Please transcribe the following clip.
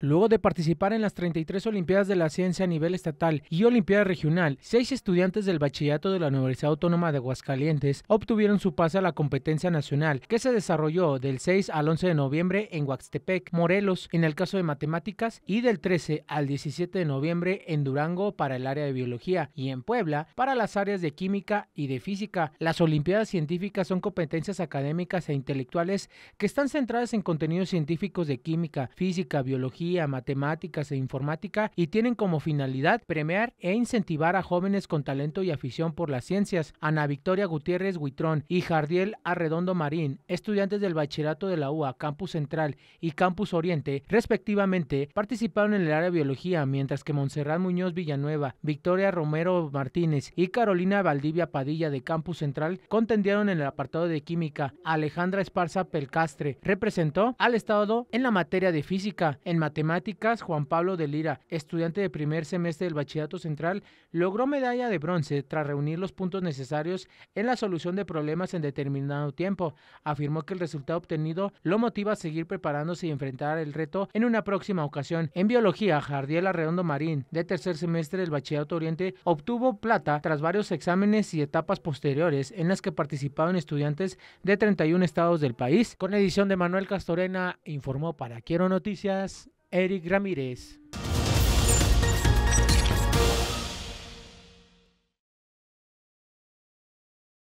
Luego de participar en las 33 Olimpiadas de la Ciencia a nivel estatal y Olimpiada Regional, seis estudiantes del bachillerato de la Universidad Autónoma de Aguascalientes obtuvieron su pase a la competencia nacional, que se desarrolló del 6 al 11 de noviembre en Huaxtepec, Morelos, en el caso de matemáticas, y del 13 al 17 de noviembre en Durango para el área de biología y en Puebla para las áreas de química y de física. Las Olimpiadas científicas son competencias académicas e intelectuales que están centradas en contenidos científicos de química, física, biología, matemáticas e informática y tienen como finalidad premiar e incentivar a jóvenes con talento y afición por las ciencias. Ana Victoria Gutiérrez Huitrón y Jardiel Arredondo Marín, estudiantes del bachillerato de la UA, Campus Central y Campus Oriente, respectivamente, participaron en el área de biología, mientras que Montserrat Muñoz Villanueva, Victoria Romero Martínez y Carolina Valdivia Padilla de Campus Central contendieron en el apartado de química. Alejandra Esparza Pelcastre representó al Estado en la materia de física, en materia temáticas, Juan Pablo de Lira, estudiante de primer semestre del Bachillerato Central, logró medalla de bronce tras reunir los puntos necesarios en la solución de problemas en determinado tiempo. Afirmó que el resultado obtenido lo motiva a seguir preparándose y enfrentar el reto en una próxima ocasión. En biología, Jardiel Arredondo Marín, de tercer semestre del Bachillerato Oriente, obtuvo plata tras varios exámenes y etapas posteriores en las que participaron estudiantes de 31 estados del país. Con edición de Manuel Castorena, informó para Quiero Noticias Eric Ramirez.